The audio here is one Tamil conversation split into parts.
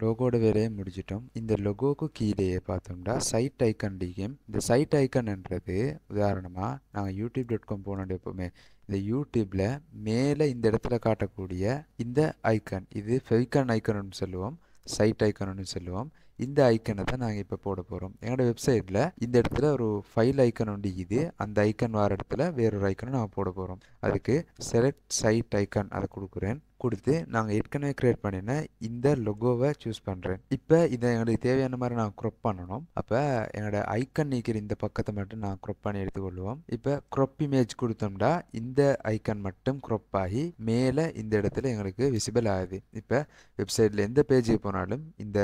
லோகோட வேலையை முடிச்சிட்டோம் இந்த லொகோக்கு கீழேயே பார்த்தோம்னா சைட் ஐக்கன் டிஎம் இந்த சைட் ஐக்கன்ன்றது உதாரணமாக நாங்கள் யூடியூப் டாட் காம் போனோட எப்போவுமே இந்த யூடியூப்பில் மேலே இந்த இடத்துல காட்டக்கூடிய இந்த ஐக்கன் இது ஃபெவிகான் ஐக்கன் சொல்லுவோம் சைட் ஐக்கன் சொல்லுவோம் இந்த ஐக்கனை தான் நாங்கள் இப்போ போட போகிறோம் எங்களோட வெப்சைட்டில் இந்த இடத்துல ஒரு ஃபைல் ஐக்கன் ஒன்று இது அந்த ஐக்கன் வர இடத்துல வேறொரு ஐக்கனை நாங்கள் போட போகிறோம் அதுக்கு செலக்ட் சைட் ஐக்கன் அதை கொடுக்குறேன் கொடுத்து நாங்கள் ஏற்கனவே க்ரியேட் பண்ணின இந்த லொகோவை சூஸ் பண்ணுறேன் இப்போ இதை எங்களுக்கு தேவையான மாதிரி நான் க்ரொப் பண்ணணும் அப்போ என்னோட ஐக்கன் நீக்கிற இந்த பக்கத்தை மட்டும் நான் க்ரொப் பண்ணி எடுத்துக்கொள்வோம் இப்போ க்ரொப் இமேஜ் கொடுத்தோம்னா இந்த ஐக்கன் மட்டும் க்ரொப் ஆகி மேலே இந்த இடத்துல எங்களுக்கு விசிபிள் ஆகுது இப்போ வெப்சைட்டில் எந்த பேஜுக்கு போனாலும் இந்த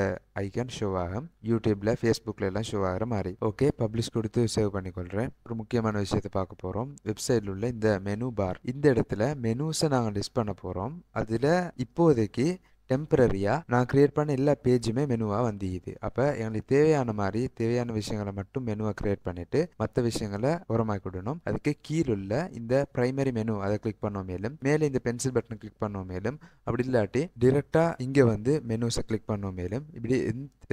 ஐக்கன் ஷோ ஆகும் யூடியூப்பில் ஃபேஸ்புக்கில் எல்லாம் ஷோ ஆகிற மாதிரி ஓகே பப்ளிஷ் கொடுத்து சேவ் பண்ணிக்கொள்கிறேன் ஒரு முக்கியமான விஷயத்தை பார்க்க போகிறோம் வெப்சைட்டில் உள்ள இந்த மெனு பார் இந்த இடத்துல மெனுஸை நாங்கள் லிஸ்ட் பண்ண போகிறோம் அதில் இப்போதைக்கு டெம்பரரியாக நான் க்ரியேட் பண்ண எல்லா பேஜுமே மெனுவாக வந்துக்குது அப்போ எங்களுக்கு தேவையான மாதிரி தேவையான விஷயங்களை மட்டும் மெனுவாக க்ரியேட் பண்ணிவிட்டு மற்ற விஷயங்களை விடணும் அதுக்கு கீழ் உள்ள இந்த ப்ரைமரி மெனு அதை கிளிக் பண்ணுவோம் மேலும் மேலே இந்த பென்சில் பட்டனை கிளிக் பண்ணுவோம் மேலும் அப்படி இல்லாட்டி டிரெக்டாக இங்கே வந்து மெனுஸை கிளிக் பண்ணோம் மேலும் இப்படி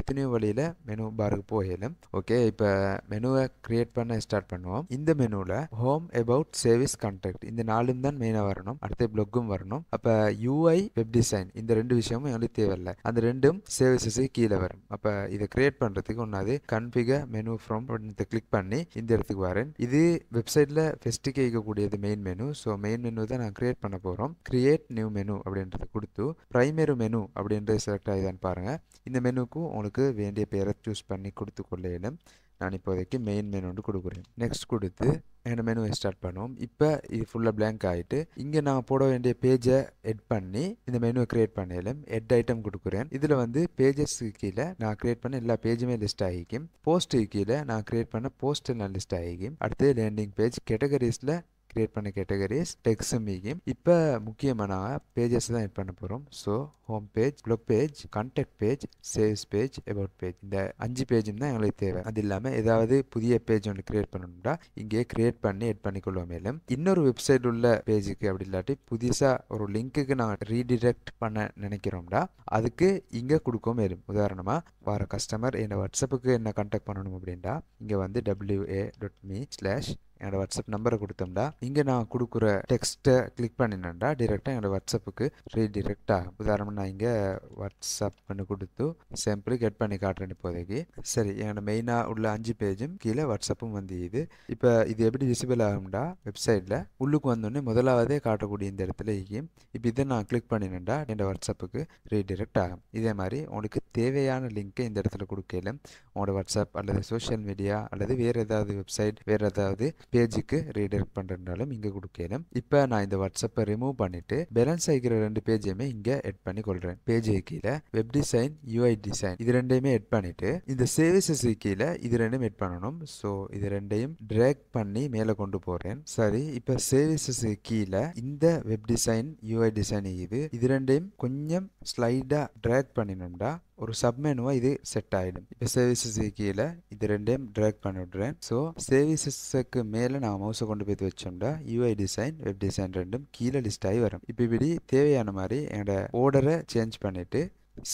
எத்தனையோ வழியில் மெனு பாருக்கு போகலும் ஓகே இப்போ மெனுவை க்ரியேட் பண்ண ஸ்டார்ட் பண்ணுவோம் இந்த மெனுவில் ஹோம் அபவுட் சர்வீஸ் கான்டாக்ட் இந்த நாளும் தான் மெயினாக வரணும் அடுத்த பிளக்கும் வரணும் அப்போ யூஐ வெப் டிசைன் இந்த ரெண்டு விஷயமும் எழுதி தேவையில்லை அந்த ரெண்டும் சேவ் கீழே வரும் அப்போ இதை கிரியேட் பண்ணுறதுக்கு ஒன்றாவது கன்ஃபிகர் மெனு ஃப்ரம் இதை கிளிக் பண்ணி இந்த இடத்துக்கு வரேன் இது வெப்சைட்டில் ஃபெஸ்ட்டு கேட்கக்கூடியது main menu so main menu தான் நான் கிரியேட் பண்ண போகிறோம் கிரியேட் நியூ மெனு அப்படின்றத கொடுத்து ப்ரைமரி மெனு அப்படின்றது செலக்ட் ஆகிதான்னு பாருங்கள் இந்த மெனுக்கும் உங்களுக்கு வேண்டிய பேரை சூஸ் பண்ணி கொடுத்து கொள்ளையிடும் நான் இப்போதைக்கு மெயின் மெனு ஒன்று கொடுக்குறேன் நெக்ஸ்ட் கொடுத்து என்னோட மெனுவை ஸ்டார்ட் பண்ணுவோம் இப்போ இது ஃபுல்லாக பிளாங்க் ஆகிட்டு இங்கே நான் போட வேண்டிய பேஜை எட் பண்ணி இந்த மெனுவை கிரியேட் பண்ணலும் எட் ஐட்டம் கொடுக்குறேன் இதில் வந்து பேஜஸ் கீழே நான் கிரியேட் பண்ண எல்லா பேஜுமே லிஸ்ட் ஆகிக்கும் போஸ்ட்டு கீழே நான் கிரியேட் பண்ண போஸ்ட் நான் லிஸ்ட் ஆகிக்கும் அடுத்தது லேண்டிங் பேஜ் கேட்டகரிஸில் க்ரியேட் பண்ண கேட்டகரிஸ் டெக்ஸ் மீகிம் இப்போ முக்கியமாக நாங்கள் பேஜஸ் தான் இது பண்ண போகிறோம் so home page blog page contact page சேவ்ஸ் பேஜ் அபவுட் பேஜ் இந்த அஞ்சு பேஜும் தான் எங்களுக்கு தேவை அது இல்லாமல் ஏதாவது புதிய பேஜ் ஒன்று கிரியேட் பண்ணணும்னா இங்கே கிரியேட் பண்ணி எட் பண்ணிக்கொள்வோம் மேலும் இன்னொரு வெப்சைட் உள்ள பேஜுக்கு அப்படி இல்லாட்டி புதுசாக ஒரு லிங்க்குக்கு நாங்கள் ரீடிரெக்ட் பண்ண நினைக்கிறோம்டா அதுக்கு இங்கே கொடுக்கவும் மேலும் உதாரணமாக வர கஸ்டமர் என்னோட வாட்ஸ்அப்புக்கு என்ன கான்டாக்ட் பண்ணணும் அப்படின்டா இங்கே வந்து டபிள்யூஏ டாட் மீ ஸ்லாஷ் என்னோட வாட்ஸ்அப் நம்பரை கொடுத்தோம்டா இங்கே நான் கொடுக்குற டெக்ஸ்ட்டை கிளிக் பண்ணினேன்டா டிரெக்டாக என்னோட வாட்ஸ்அப்புக்கு ரீடிரெக்டாக உதாரணமாக நான் இங்கே வாட்ஸ்அப் பண்ணி கொடுத்து சாம்பிள் கட் பண்ணி காட்டுறேன் இப்போதைக்கு சரி என்னோட மெயினாக உள்ள அஞ்சு பேஜும் கீழே வாட்ஸ்அப்பும் வந்து இது இப்போ இது எப்படி விசிபிள் ஆகும்டா வெப்சைட்டில் உள்ளுக்கு வந்தோடனே முதலாவதே காட்டக்கூடிய இந்த இடத்துல இங்கே இப்போ இதை நான் கிளிக் பண்ணினேன்டா என்னோட வாட்ஸ்அப்புக்கு ரீடிரெக்ட் ஆகும் இதே மாதிரி உனக்கு தேவையான லிங்க்கை இந்த இடத்துல கொடுக்கல உங்களோட வாட்ஸ்அப் அல்லது சோஷியல் மீடியா அல்லது வேறு ஏதாவது வெப்சைட் வேறு ஏதாவது பேஜுக்கு ரீடைரக்ட் பண்ணுறதுனாலும் இங்கே கொடுக்கணும் இப்போ நான் இந்த வாட்ஸ்அப்பை ரிமூவ் பண்ணிவிட்டு பேலன்ஸ் ஆகிக்கிற ரெண்டு பேஜையுமே இங்கே எட் பண்ணி கொள்கிறேன் பேஜ் கீழே வெப் டிசைன் யூஐ டிசைன் இது ரெண்டையுமே எட் பண்ணிவிட்டு இந்த சர்வீசஸ் கீழே இது ரெண்டும் எட் பண்ணணும் ஸோ இது ரெண்டையும் ட்ராக் பண்ணி மேலே கொண்டு போகிறேன் சரி இப்போ சர்வீசஸ் கீழே இந்த வெப் டிசைன் யூஐ டிசைன் இது இது ரெண்டையும் கொஞ்சம் ஸ்லைடாக ட்ராக் பண்ணினோம்டா ஒரு சப்மெனுவாக இது செட் ஆகிடும் இப்போ சர்வீசஸுக்கு கீழே இது ரெண்டையும் ட்ராக் பண்ணி விட்றேன் ஸோ சர்வீசஸுக்கு மேலே நான் மவுஸை கொண்டு போய் வச்சோம்னா யூஐ டிசைன் வெப் டிசைன் ரெண்டும் கீழே லிஸ்ட் ஆகி வரும் இப்போ இப்படி தேவையான மாதிரி என்னோட ஆர்டரை சேஞ்ச் பண்ணிவிட்டு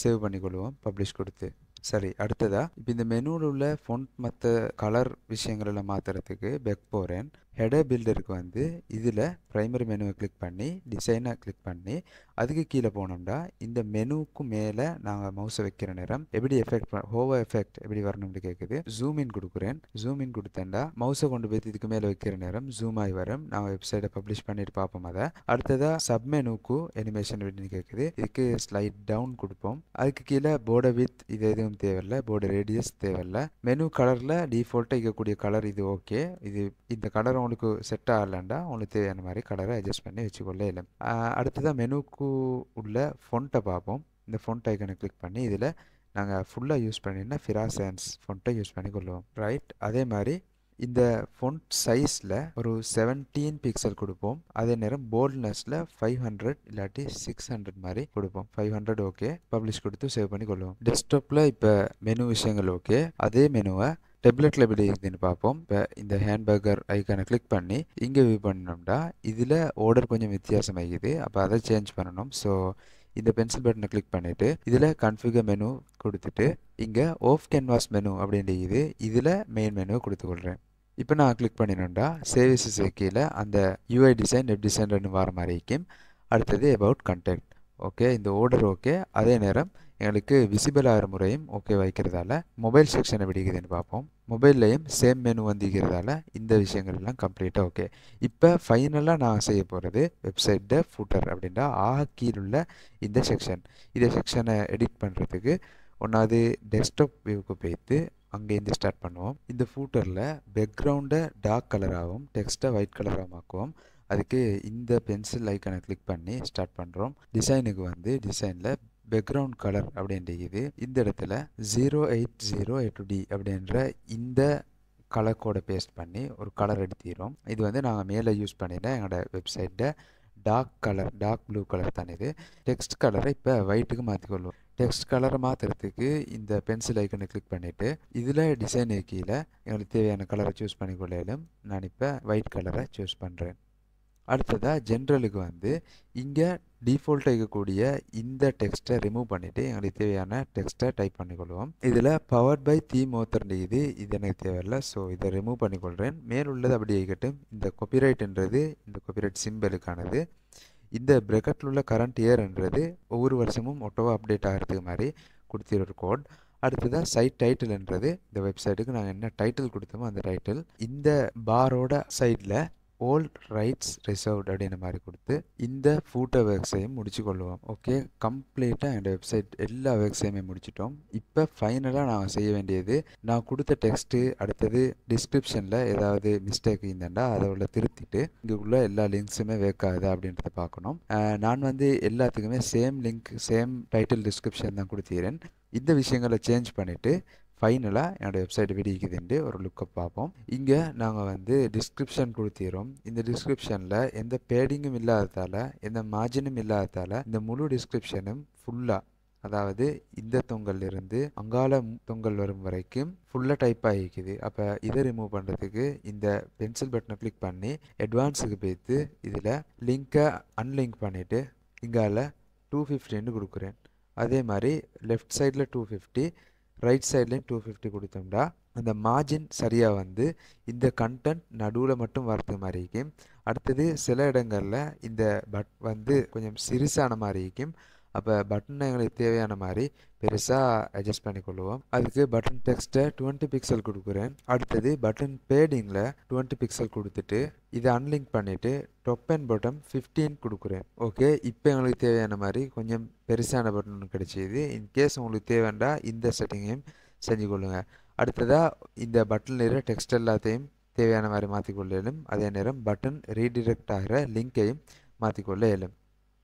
சேவ் கொள்வோம் பப்ளிஷ் கொடுத்து சரி அடுத்ததா இப்போ இந்த மெனுவில் உள்ள ஃபோன் மற்ற கலர் விஷயங்களெல்லாம் மாற்றுறதுக்கு பெக் போகிறேன் ஹெடர் பில்டருக்கு வந்து இதில் ப்ரைமரி மெனுவை click பண்ணி designer click பண்ணி அதுக்கு கீழே போனோம்னா இந்த மெனுவுக்கு மேலே நாங்கள் mouse வைக்கிற நேரம் எப்படி எஃபெக்ட் hover எஃபெக்ட் எப்படி வரணும்னு கேட்குது zoom in கொடுக்குறேன் zoom in குடுத்தன்டா மவுஸை கொண்டு போய் இதுக்கு மேலே வைக்கிற நேரம் ஜூம் ஆகி வரும் நான் வெப்சைட்டை பப்ளிஷ் பண்ணிட்டு பார்ப்போம் அதை அடுத்ததாக சப் மெனுக்கு கேட்குது இதுக்கு ஸ்லைட் டவுன் கொடுப்போம் அதுக்கு கீழே வித் இது எதுவும் ரேடியஸ் மெனு கலரில் இருக்கக்கூடிய கலர் இது ஓகே இது இந்த உங்களுக்கு செட் ஆகலண்டா உங்களுக்கு தேவையான மாதிரி கலரை அட்ஜஸ்ட் பண்ணி வச்சுக்கொள்ளே இல்லை அடுத்ததான் மெனுக்கு உள்ள ஃபோன்ட்டை பார்ப்போம் இந்த ஃபொண்ட் ஐக்கனை கிளிக் பண்ணி இதில் நாங்கள் ஃபுல்லாக யூஸ் பண்ணினா ஃபிராசன்ஸ் ஃபோன்ட்டை யூஸ் பண்ணி கொள்வோம் ரைட் அதே மாதிரி இந்த ஃபொண்ட் சைஸில் ஒரு செவன்டீன் பிக்சல் கொடுப்போம் அதே நேரம் போல்ட்னஸில் ஃபைவ் ஹண்ட்ரட் இல்லாட்டி சிக்ஸ் ஹண்ட்ரட் மாதிரி கொடுப்போம் ஃபைவ் ஹண்ட்ரட் ஓகே பப்ளிஷ் கொடுத்து சேவ் பண்ணி கொள்வோம் டெஸ்க்டாப்பில் இப்போ மெனு விஷயங்கள் ஓகே அதே மெனுவை டெப்லெட்டில் எப்படி இருக்குதுன்னு பார்ப்போம் இப்போ இந்த ஹேண்ட்பேக்கர் ஐக்கானை கிளிக் பண்ணி இங்கே வியூ பண்ணோம்னா இதில் ஆர்டர் கொஞ்சம் ஆகிது அப்போ அதை சேஞ்ச் பண்ணணும் ஸோ இந்த பென்சில் பட்டனை கிளிக் பண்ணிவிட்டு இதில் கன்ஃபிகர் மெனு கொடுத்துட்டு இங்கே ஓஃப் கேன்வாஸ் மெனு இது இதில் மெயின் மெனுவை கொடுத்துக்கொள்கிறேன் இப்போ நான் கிளிக் பண்ணினோண்டா சேவிசஸ் கீழே அந்த யூஐ டிசைன் வெப் டிசைன் ரெண்டு வர மாதிரி இருக்கும் அடுத்தது அபவுட் கண்டெக்ட் ஓகே இந்த ஆர்டர் ஓகே அதே நேரம் எங்களுக்கு விசிபிள் ஆகிற முறையும் ஓகே வைக்கிறதால மொபைல் செக்ஷனை விடுகிறதுன்னு பார்ப்போம் மொபைல்லையும் சேம் மெனு வந்துக்கிறதால இந்த விஷயங்கள் எல்லாம் கம்ப்ளீட்டாக ஓகே இப்போ ஃபைனலாக நான் செய்ய போகிறது வெப்சைட்டு ஃபூட்டர் அப்படின்ற ஆ கீழுள்ள இந்த செக்ஷன் இந்த செக்ஷனை எடிட் பண்ணுறதுக்கு ஒன்றாவது டெஸ்க்டாப் வியூவுக்கு போய்த்து அங்கேருந்து ஸ்டார்ட் பண்ணுவோம் இந்த ஃபூட்டரில் பேக்ரவுண்டை டார்க் கலராகவும் டெக்ஸ்ட்டை ஒயிட் கலராகவும் ஆக்குவோம் அதுக்கு இந்த பென்சில் ஐக்கனை கிளிக் பண்ணி ஸ்டார்ட் பண்ணுறோம் டிசைனுக்கு வந்து டிசைனில் பேக்ரவுண்ட் கலர் அப்படின்றது இந்த இடத்துல ஜீரோ எயிட் ஜீரோ எட்டு டி அப்படின்ற இந்த கலர் கோடை பேஸ்ட் பண்ணி ஒரு கலர் எடுத்திடும் இது வந்து நாங்கள் மேலே யூஸ் பண்ணிட்டேன் எங்களோட வெப்சைட்டில் dark colour dark blue colour தானே இது டெக்ஸ்ட் கலரை இப்போ ஒயிட்டுக்கு மாற்றிக்கொள்வோம் டெக்ஸ்ட் கலரை மாற்றுறதுக்கு இந்த பென்சில் ஐக்கனை கிளிக் பண்ணிவிட்டு இதில் டிசைன் கீழே எங்களுக்கு தேவையான கலரை சூஸ் பண்ணிக்கொள்ளையிலும் நான் இப்போ ஒயிட் கலரை சூஸ் பண்ணுறேன் அடுத்ததாக ஜென்ரலுக்கு வந்து இங்கே டிஃபால்ட்டாக இருக்கக்கூடிய இந்த டெக்ஸ்ட்டை ரிமூவ் பண்ணிவிட்டு எங்களுக்கு தேவையான டெக்ஸ்ட்டை டைப் பண்ணிக்கொள்வோம் இதில் பவர் பை தீம் ஓத்தர்ண்டு இது இது எனக்கு தேவையில்லை ஸோ இதை ரிமூவ் பண்ணிக்கொள்கிறேன் மேலுள்ளது அப்படி இருக்கட்டும் இந்த கொப்பிரைட்ன்றது இந்த கொப்பிரைட் சிம்பிளுக்கானது இந்த பிரக்கெட்டில் உள்ள கரண்ட் இயர்ன்றது ஒவ்வொரு வருஷமும் ஒட்டோவாக அப்டேட் ஆகிறதுக்கு மாதிரி கொடுத்துரு கோட் அடுத்ததாக சைட் டைட்டில்ன்றது இந்த வெப்சைட்டுக்கு நாங்கள் என்ன டைட்டில் கொடுத்தோமோ அந்த டைட்டில் இந்த பாரோட சைடில் ஓல்ட் ரைட்ஸ் ரிசர்வ்ட் அப்படின்ற மாதிரி கொடுத்து இந்த ஃபூட்டர் ஒர்க்ஸையும் முடிச்சு கொள்வோம் ஓகே கம்ப்ளீட்டாக என்னோடய வெப்சைட் எல்லா ஒர்க்ஸையுமே முடிச்சிட்டோம் இப்போ ஃபைனலாக நான் செய்ய வேண்டியது நான் கொடுத்த டெக்ஸ்ட்டு அடுத்தது டிஸ்கிரிப்ஷனில் ஏதாவது மிஸ்டேக் இருந்தேன்டா அதை உள்ள திருத்திட்டு இங்கே எல்லா லிங்க்ஸுமே வேக்காதா அப்படின்றத பார்க்கணும் நான் வந்து எல்லாத்துக்குமே same link same title description தான் கொடுத்துக்கிறேன் இந்த விஷயங்களை சேஞ்ச் பண்ணிவிட்டு ஃபைனலாக என்னோடய வெப்சைட் வெடிக்குதுன்ட்டு ஒரு லுக்கை பார்ப்போம் இங்கே நாங்கள் வந்து டிஸ்கிரிப்ஷன் கொடுத்திடுறோம் இந்த டிஸ்கிரிப்ஷனில் எந்த பேடிங்கும் இல்லாததால் எந்த மார்ஜினும் இல்லாததால் இந்த முழு டிஸ்கிரிப்ஷனும் ஃபுல்லாக அதாவது இந்த தொங்கல் இருந்து அங்கால தொங்கல் வரும் வரைக்கும் ஃபுல்லாக டைப் ஆகிக்குது அப்போ இதை ரிமூவ் பண்ணுறதுக்கு இந்த பென்சில் பட்டனை கிளிக் பண்ணி அட்வான்ஸுக்கு போய்த்து இதில் லிங்கை அன்லிங்க் பண்ணிவிட்டு இங்கால டூ ஃபிஃப்டின்னு கொடுக்குறேன் அதே மாதிரி லெஃப்ட் சைடில் டூ ஃபிஃப்டி ரைட் சைட்லேயும் டூ ஃபிஃப்டி கொடுத்தோம்னா அந்த மார்ஜின் சரியாக வந்து இந்த கண்டென்ட் நடுவில் மட்டும் வரது மாதிரி இருக்கும் அடுத்தது சில இடங்களில் இந்த பட் வந்து கொஞ்சம் சிறுசான மாதிரி இருக்கும் அப்போ பட்டன் எங்களுக்கு தேவையான மாதிரி பெருசாக அட்ஜஸ்ட் பண்ணிக்கொள்வோம் அதுக்கு பட்டன் டெக்ஸ்ட்டை டுவெண்ட்டி பிக்சல் கொடுக்குறேன் அடுத்தது பட்டன் பேடிங்கில் டுவெண்ட்டி பிக்சல் கொடுத்துட்டு இதை அன்லிங்க் பண்ணிவிட்டு டொப் அண்ட் பாட்டம் ஃபிஃப்டீன் கொடுக்குறேன் ஓகே இப்போ எங்களுக்கு தேவையான மாதிரி கொஞ்சம் பெருசான பட்டன் ஒன்று கிடைச்சிது இன்கேஸ் உங்களுக்கு தேவைண்டா இந்த செட்டிங்கையும் செஞ்சு கொள்ளுங்கள் அடுத்ததாக இந்த பட்டன் இருக்கிற டெக்ஸ்ட் எல்லாத்தையும் தேவையான மாதிரி மாற்றிக்கொள்ள இயலும் அதே நேரம் பட்டன் ரீடிரெக்ட் ஆகிற லிங்க்கையும் மாற்றிக்கொள்ள இயலும்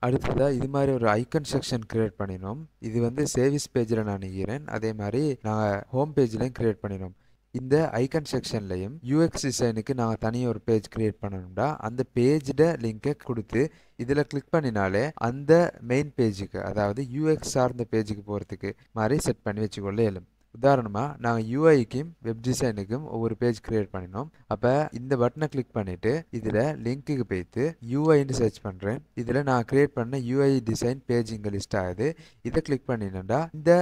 அடுத்ததாக இது மாதிரி ஒரு ஐக்கன் செக்ஷன் க்ரியேட் பண்ணினோம் இது வந்து சேவிஸ் பேஜில் நான் நினைக்கிறேன் அதே மாதிரி நாங்கள் ஹோம் பேஜ்லேயும் க்ரியேட் பண்ணினோம் இந்த ஐக்கன் செக்ஷன்லையும் யூஎக்ஸ் டிசைனுக்கு நாங்கள் தனியாக ஒரு பேஜ் க்ரியேட் பண்ணணும்டா அந்த பேஜிட லிங்கை கொடுத்து இதில் கிளிக் பண்ணினாலே அந்த மெயின் பேஜுக்கு அதாவது யூஎக்ஸ் சார்ந்த பேஜுக்கு போகிறதுக்கு மாதிரி செட் பண்ணி வச்சுக்கொள்ள இயலும் உதாரணமாக நாங்கள் யூஐக்கும் வெப் டிசைனுக்கும் ஒவ்வொரு பேஜ் கிரியேட் பண்ணினோம் அப்போ இந்த பட்டனை கிளிக் பண்ணிவிட்டு இதில் லிங்க்குக்கு போய்த்து யூஐன்னு சர்ச் பண்ணுறேன் இதில் நான் கிரியேட் பண்ண யூஐ டிசைன் பேஜ் இங்கே லிஸ்ட் ஆகுது இதை கிளிக் பண்ணினேன்டா இந்த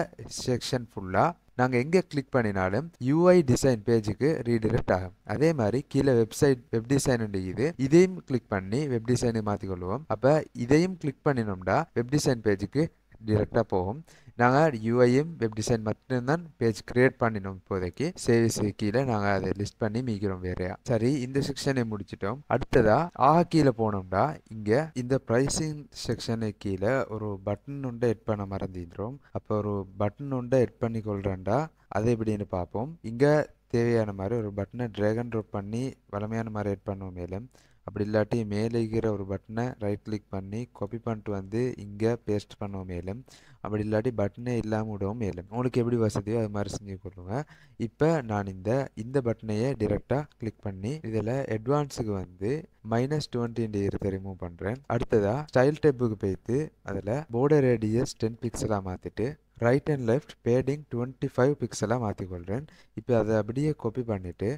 செக்ஷன் ஃபுல்லாக நாங்கள் எங்கே கிளிக் பண்ணினாலும் யூஐ டிசைன் பேஜுக்கு ரீடிரெக்ட் ஆகும் அதே மாதிரி கீழே வெப்சைட் வெப் டிசைன் இது இதையும் கிளிக் பண்ணி வெப் டிசைனுக்கு மாற்றிக்கொள்வோம் அப்போ இதையும் கிளிக் பண்ணினோம்டா வெப் டிசைன் பேஜுக்கு டிரெக்டாக போகும் நாங்கள் யூஐயும் வெப் டிசைன் மட்டும்தான் பேஜ் கிரியேட் பண்ணினோம் இப்போதைக்கு சேவிஸ் கீழே நாங்கள் அதை லிஸ்ட் பண்ணி மீக்கிறோம் வேறையா சரி இந்த செக்ஷனை முடிச்சிட்டோம் அடுத்ததா ஆக கீழே போனோம்டா இங்கே இந்த ப்ரைஸிங் செக்ஷனு கீழே ஒரு பட்டன் ஒன்று எட் பண்ண மறந்துடுறோம் அப்போ ஒரு பட்டன் உண்டை எட் பண்ணி கொள்றேன்டா அதை எப்படின்னு பார்ப்போம் இங்கே தேவையான மாதிரி ஒரு பட்டனை ட்ராகன் ட்ராப் பண்ணி வளமையான மாதிரி எட் பண்ணுவோம் மேலும் அப்படி இல்லாட்டி மேலே இருக்கிற ஒரு பட்டனை ரைட் கிளிக் பண்ணி காப்பி பண்ணிட்டு வந்து இங்கே பேஸ்ட் பண்ணுவோம் மேலும் அப்படி இல்லாட்டி பட்டனே இல்லாமல் விடவும் மேலும் உங்களுக்கு எப்படி வசதியோ அது மாதிரி செஞ்சு கொடுவேன் இப்போ நான் இந்த இந்த பட்டனையே டிரெக்டாக கிளிக் பண்ணி இதில் அட்வான்ஸுக்கு வந்து மைனஸ் டுவெண்ட்டி இருக்கு ரிமூவ் பண்ணுறேன் அடுத்ததாக ஸ்டைல் டெப்புக்கு போய்த்து அதில் போர்டர் ரேடியஸ் டென் பிக்சலாக மாற்றிட்டு right and left padding twenty five பிக்சலாக மாற்றிக்கொள்கிறேன் இப்போ அதை அப்படியே காப்பி பண்ணிவிட்டு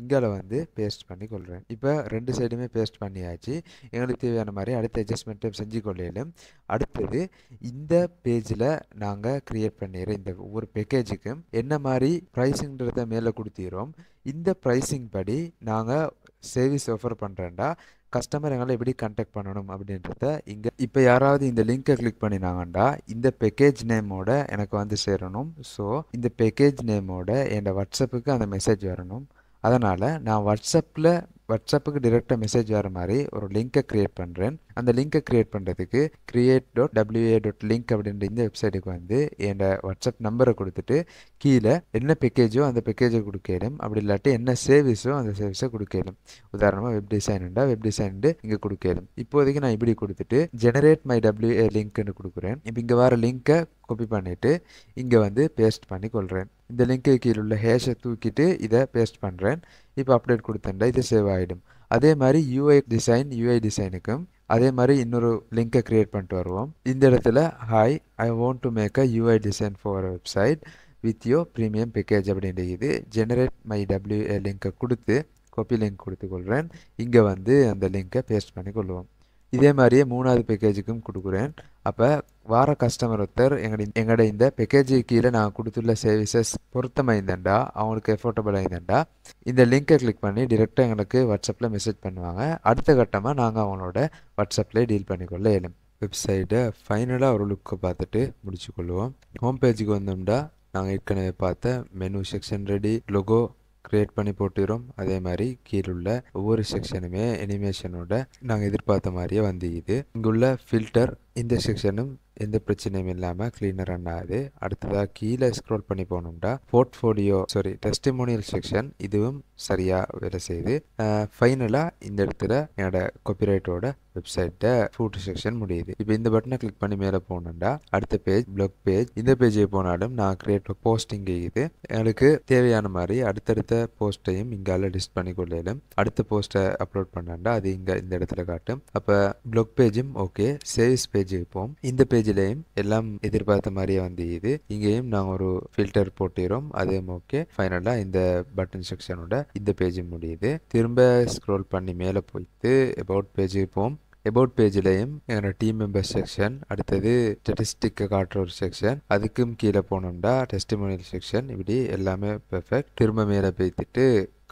இங்கே வந்து பேஸ்ட் பண்ணி கொள்கிறேன் இப்போ ரெண்டு சைடுமே பேஸ்ட் பண்ணியாச்சு எங்களுக்கு தேவையான மாதிரி அடுத்த அட்ஜஸ்ட்மெண்ட்டை செஞ்சு கொள்ளையிலும் அடுத்தது இந்த பேஜில் நாங்கள் க்ரியேட் பண்ணிடுறோம் இந்த ஒவ்வொரு பேக்கேஜுக்கும் என்ன மாதிரி ப்ரைஸுங்கிறத மேலே கொடுத்திடுறோம் இந்த ப்ரைஸிங் படி நாங்கள் சர்வீஸ் ஆஃபர் பண்ணுறேன்டா கஸ்டமர் எங்களை எப்படி கண்டெக்ட் பண்ணணும் அப்படின்றத இங்கே இப்போ யாராவது இந்த லிங்க்கை கிளிக் பண்ணினாங்கண்டா இந்த பேக்கேஜ் நேமோட எனக்கு வந்து சேரணும் ஸோ இந்த பேக்கேஜ் நேமோட என்னோடய வாட்ஸ்அப்புக்கு அந்த மெசேஜ் வரணும் அதனால் நான் வாட்ஸ்அப்பில் வாட்ஸ்அப்புக்கு டிரெக்டாக மெசேஜ் வர மாதிரி ஒரு லிங்க்கை க்ரியேட் பண்ணுறேன் அந்த லிங்க்கை க்ரியேட் பண்ணுறதுக்கு create dot W A dot link அப்படின்ற இந்த வெப்சைட்டுக்கு வந்து என்னோட வாட்ஸ்அப் நம்பரை கொடுத்துட்டு கீழே என்ன பேக்கேஜோ அந்த பேக்கேஜை கொடுக்கணும் அப்படி இல்லாட்டி என்ன சர்வீஸோ அந்த சர்வீஸை கொடுக்கணும் உதாரணமாக வெப் டிசைன்டா வெப் டிசைன்ட்டு இங்கே கொடுக்கணும் இப்போதைக்கு நான் இப்படி கொடுத்துட்டு ஜெனரேட் மை டபிள்யூஏ லிங்க்னு கொடுக்குறேன் இப்போ இங்கே வர லிங்க்கை காப்பி பண்ணிவிட்டு இங்கே வந்து பேஸ்ட் பண்ணி கொள்கிறேன் இந்த லிங்க்கு கீழே உள்ள ஹேஷை தூக்கிட்டு இதை பேஸ்ட் பண்ணுறேன் இப்போ அப்டேட் கொடுத்தேன்டா இது சேவ் ஆகிடும் அதே மாதிரி யூஐ டிசைன் யூஐ டிசைனுக்கும் அதே மாதிரி இன்னொரு லிங்க்கை க்ரியேட் பண்ணிட்டு வருவோம் இந்த இடத்துல hi I want to make a UI design for website with your premium package அப்படின்றது இது ஜெனரேட் மை டபிள்யூ லிங்க்கை கொடுத்து காப்பி லிங்க் கொடுத்துக்கொள்கிறேன் இங்கே வந்து அந்த லிங்க்கை பேஸ்ட் பண்ணி கொள்வோம் இதே மாதிரியே மூணாவது பேக்கேஜுக்கும் கொடுக்குறேன் அப்போ வார கஸ்டமர் ஒருத்தர் எங்கடி எங்கட இந்த பேக்கேஜி கீழே நான் கொடுத்துள்ள சர்வீசஸ் பொருத்தமாயிருந்தேன்டா அவங்களுக்கு எஃபோர்டபுள் ஆயிருந்தேன்டா இந்த லிங்கை கிளிக் பண்ணி டிரெக்டாக எங்களுக்கு வாட்ஸ்அப்பில் மெசேஜ் பண்ணுவாங்க அடுத்த கட்டமாக நாங்கள் அவங்களோட வாட்ஸ்அப்பில் டீல் பண்ணிக்கொள்ள இயலும் வெப்சைட்டை ஃபைனலாக ஒரு லுக்கை பார்த்துட்டு முடிச்சுக்கொள்வோம் ஹோம் பேஜுக்கு வந்தோம்னா நாங்கள் ஏற்கனவே பார்த்த menu section ready logo create பண்ணி போட்டுகிறோம் அதே மாதிரி கீழுள்ள ஒவ்வொரு செக்ஷனுமே அனிமேஷனோட நாங்கள் எதிர்பார்த்த மாதிரியே வந்துக்குது இங்குள்ள ஃபில்டர் இந்த செக்ஷனும் எந்த பிரச்சனையும் இல்லாமல் க்ளீனர் ஆகுது அடுத்ததாக கீழே ஸ்க்ரோல் பண்ணி போனோம்னா போர்ட்ஃபோலியோ சாரி டெஸ்டிமோனியல் செக்ஷன் இதுவும் சரியாக வேலை செய்யுது ஃபைனலாக இந்த இடத்துல என்னோடய காப்பிரைட்டோட வெப்சைட்டை ஃபுட் செக்ஷன் முடியுது இப்போ இந்த பட்டனை கிளிக் பண்ணி மேலே போனோம்டா அடுத்த பேஜ் பிளாக் பேஜ் இந்த பேஜே போனாலும் நான் கிரியேட் போஸ்டிங் இது எனக்கு தேவையான மாதிரி அடுத்தடுத்த போஸ்ட்டையும் இங்கால லிஸ்ட் பண்ணி கொள்ளையிலும் அடுத்த போஸ்ட்டை அப்லோட் பண்ணாண்டா அது இங்கே இந்த இடத்துல காட்டும் அப்போ பிளாக் பேஜும் ஓகே சேவ்ஸ் பேஜுக்கு போம் இந்த பேஜ்லேயும் எல்லாம் எதிர்பார்த்த மாதிரியே வந்து இது இங்கேயும் நாங்கள் ஒரு ஃபில்டர் போட்டிடுறோம் அதுவும் ஓகே ஃபைனலாக இந்த பட்டன் செக்ஷனோட இந்த பேஜும் முடியுது திரும்ப ஸ்க்ரோல் பண்ணி மேலே போயிட்டு அபவுட் பேஜுக்கு போம் எபவுட் பேஜ்லேயும் என்னோட டீம் மெம்பர்ஸ் செக்ஷன் அடுத்தது ஸ்டட்டிஸ்டிக்கை காட்டுற ஒரு செக்ஷன் அதுக்கும் கீழே போனோம்னா டெஸ்டிமோனியல் செக்ஷன் இப்படி எல்லாமே பெர்ஃபெக்ட் திரும்ப மேலே பேத்திட்டு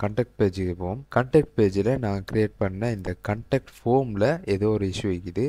கண்டக்ட் பேஜுக்கு போவோம் கண்டக்ட் பேஜில் நான் கிரியேட் பண்ண இந்த கண்டக்ட் ஃபோமில் ஏதோ ஒரு இஷ்யூ இருக்குது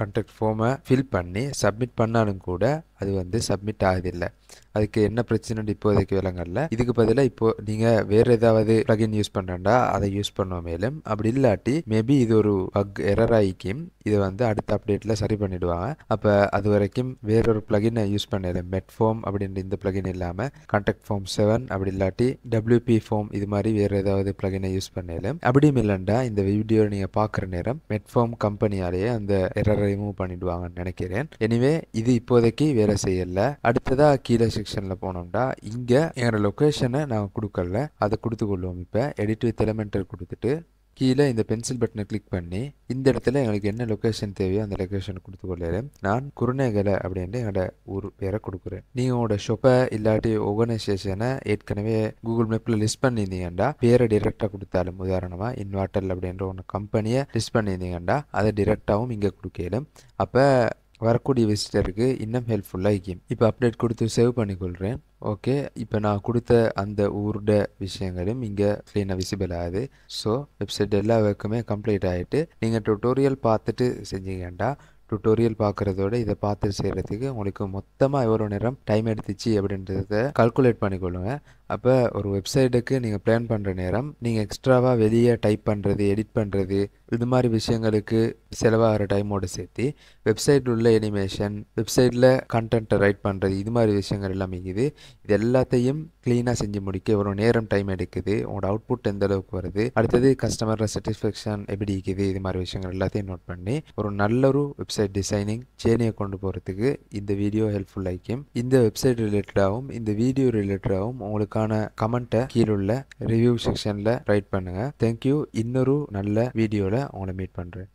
கண்டக்ட் ஃபோமை ஃபில் பண்ணி சப்மிட் பண்ணாலும் கூட அது வந்து சப்மிட் ஆகுதில்லை அதுக்கு என்ன பிரச்சனைன்னு இப்போதைக்கு விளங்கல இதுக்கு பதிலாக இப்போ நீங்கள் வேறு ஏதாவது ப்ளகின் யூஸ் பண்ணுறேன்டா அதை யூஸ் பண்ணுவோம் மேலும் அப்படி இல்லாட்டி மேபி இது ஒரு பக் எரர் ஆகிக்கும் இதை வந்து அடுத்த அப்டேட்டில் சரி பண்ணிவிடுவாங்க அப்போ அது வரைக்கும் வேறொரு ப்ளகினை யூஸ் மெட் மெட்ஃபார்ம் அப்படின்ற இந்த ப்ளகின் இல்லாமல் கான்டாக்ட் ஃபார்ம் செவன் அப்படி இல்லாட்டி டபிள்யூபி ஃபோம் இது மாதிரி வேறு ஏதாவது ப்ளகினை யூஸ் பண்ணல அப்படியும் இல்லைண்டா இந்த வீடியோ நீங்கள் பார்க்குற நேரம் மெட்ஃபார்ம் கம்பெனியாலேயே அந்த எரரை ரிமூவ் பண்ணிடுவாங்கன்னு நினைக்கிறேன் எனவே இது இப்போதைக்கு வேற வேலை செய்யலை அடுத்ததாக கீழே செக்ஷனில் போனோம்னா இங்கே என்னோடய லொக்கேஷனை நான் கொடுக்கல அதை கொடுத்து கொள்வோம் இப்போ எடிட் வித் எலமெண்டர் கொடுத்துட்டு கீழே இந்த பென்சில் பட்டனை கிளிக் பண்ணி இந்த இடத்துல எங்களுக்கு என்ன லொக்கேஷன் தேவையோ அந்த லொக்கேஷன் கொடுத்து கொள்ளுறேன் நான் குருநேகலை அப்படின்ட்டு என்னோட ஊர் பேரை கொடுக்குறேன் நீங்கள் உங்களோட ஷொப்பை இல்லாட்டி ஆர்கனைசேஷனை ஏற்கனவே கூகுள் மேப்பில் லிஸ்ட் பண்ணியிருந்தீங்கண்டா பேரை டிரெக்டாக கொடுத்தாலும் உதாரணமாக இன்வாட்டல் அப்படின்ற ஒன்று கம்பெனியை லிஸ்ட் பண்ணியிருந்தீங்கண்டா அதை டிரெக்டாகவும் இங்கே கொடுக்கலும் அப்போ வரக்கூடிய விசிட்டருக்கு இன்னும் ஹெல்ப்ஃபுல்லாக இருக்கும் இப்போ அப்டேட் கொடுத்து சேவ் பண்ணிக்கொள்கிறேன் ஓகே இப்போ நான் கொடுத்த அந்த ஊரோட விஷயங்களும் இங்கே க்ளீனாக விசிபிள் ஆகுது ஸோ வெப்சைட் எல்லா ஒர்க்குமே கம்ப்ளீட் ஆகிட்டு நீங்கள் டுட்டோரியல் பார்த்துட்டு செஞ்சீங்கண்டா டுட்டோரியல் பார்க்குறதோட இதை பார்த்து செய்கிறதுக்கு உங்களுக்கு மொத்தமாக எவ்வளோ நேரம் டைம் எடுத்துச்சு அப்படின்றத கல்குலேட் பண்ணிக்கொள்ளுங்கள் அப்போ ஒரு வெப்சைட்டுக்கு நீங்கள் பிளான் பண்ணுற நேரம் நீங்கள் எக்ஸ்ட்ராவாக வெளியே டைப் பண்ணுறது எடிட் பண்ணுறது இது மாதிரி விஷயங்களுக்கு செலவாகிற டைமோடு சேர்த்து வெப்சைட் உள்ள அனிமேஷன் வெப்சைட்டில் கண்டென்ட்டை ரைட் பண்ணுறது இது மாதிரி விஷயங்கள் எல்லாமே இருக்குது இது எல்லாத்தையும் க்ளீனாக செஞ்சு முடிக்க ஒரு நேரம் டைம் எடுக்குது உங்களோட அவுட்புட் எந்த அளவுக்கு வருது அடுத்தது கஸ்டமரில் சாட்டிஸ்ஃபேக்ஷன் எப்படி இருக்குது இது மாதிரி விஷயங்கள் எல்லாத்தையும் நோட் பண்ணி ஒரு நல்ல ஒரு வெப்சைட் டிசைனிங் சேனியை கொண்டு போகிறதுக்கு இந்த வீடியோ ஹெல்ப்ஃபுல் ஆகிக்கும் இந்த வெப்சைட் ரிலேட்டடாகவும் இந்த வீடியோ ரிலேட்டடாகவும் உங்களுக்கான உங்களுக்கான கமெண்ட்டை கீழுள்ள ரிவ்யூ செக்ஷனில் ரைட் பண்ணுங்கள் தேங்க்யூ இன்னொரு நல்ல வீடியோவில் உங்களை மீட் பண்ணுறேன்